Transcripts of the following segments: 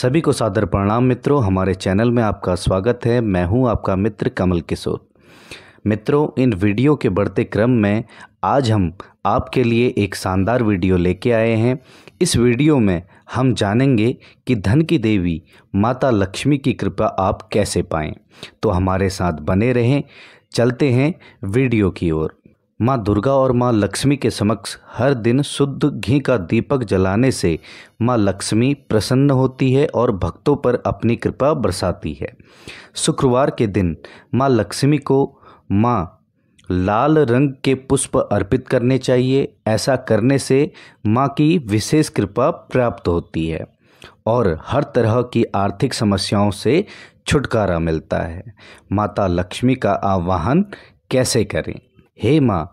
सभी को सादर प्रणाम मित्रों हमारे चैनल में आपका स्वागत है मैं हूं आपका मित्र कमल किशोर मित्रों इन वीडियो के बढ़ते क्रम में आज हम आपके लिए एक शानदार वीडियो लेके आए हैं इस वीडियो में हम जानेंगे कि धन की देवी माता लक्ष्मी की कृपा आप कैसे पाएं तो हमारे साथ बने रहें चलते हैं वीडियो की ओर माँ दुर्गा और माँ लक्ष्मी के समक्ष हर दिन शुद्ध घी का दीपक जलाने से माँ लक्ष्मी प्रसन्न होती है और भक्तों पर अपनी कृपा बरसाती है शुक्रवार के दिन माँ लक्ष्मी को माँ लाल रंग के पुष्प अर्पित करने चाहिए ऐसा करने से माँ की विशेष कृपा प्राप्त होती है और हर तरह की आर्थिक समस्याओं से छुटकारा मिलता है माता लक्ष्मी का आवाहन कैसे करें हे माँ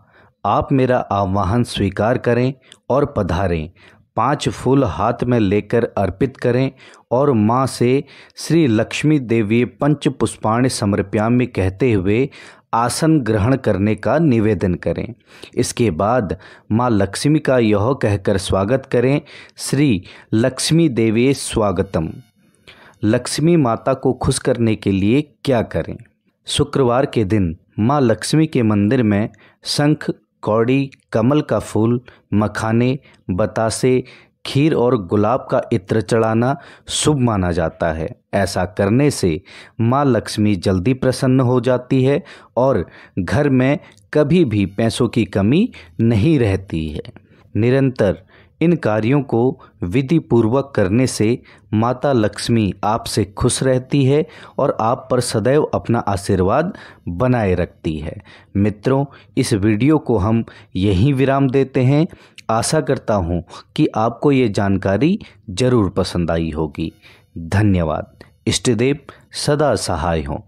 आप मेरा आह्वान स्वीकार करें और पधारें पांच फूल हाथ में लेकर अर्पित करें और माँ से श्री लक्ष्मी देवी पंच पुष्पाण समर्प्यामी कहते हुए आसन ग्रहण करने का निवेदन करें इसके बाद माँ लक्ष्मी का यह कहकर स्वागत करें श्री लक्ष्मी देवी स्वागतम लक्ष्मी माता को खुश करने के लिए क्या करें शुक्रवार के दिन माँ लक्ष्मी के मंदिर में शंख कौड़ी कमल का फूल मखाने बतासे खीर और गुलाब का इत्र चढ़ाना शुभ माना जाता है ऐसा करने से माँ लक्ष्मी जल्दी प्रसन्न हो जाती है और घर में कभी भी पैसों की कमी नहीं रहती है निरंतर इन कार्यों को विधि पूर्वक करने से माता लक्ष्मी आपसे खुश रहती है और आप पर सदैव अपना आशीर्वाद बनाए रखती है मित्रों इस वीडियो को हम यहीं विराम देते हैं आशा करता हूँ कि आपको ये जानकारी ज़रूर पसंद आई होगी धन्यवाद इष्टदेव सदा सहाय हों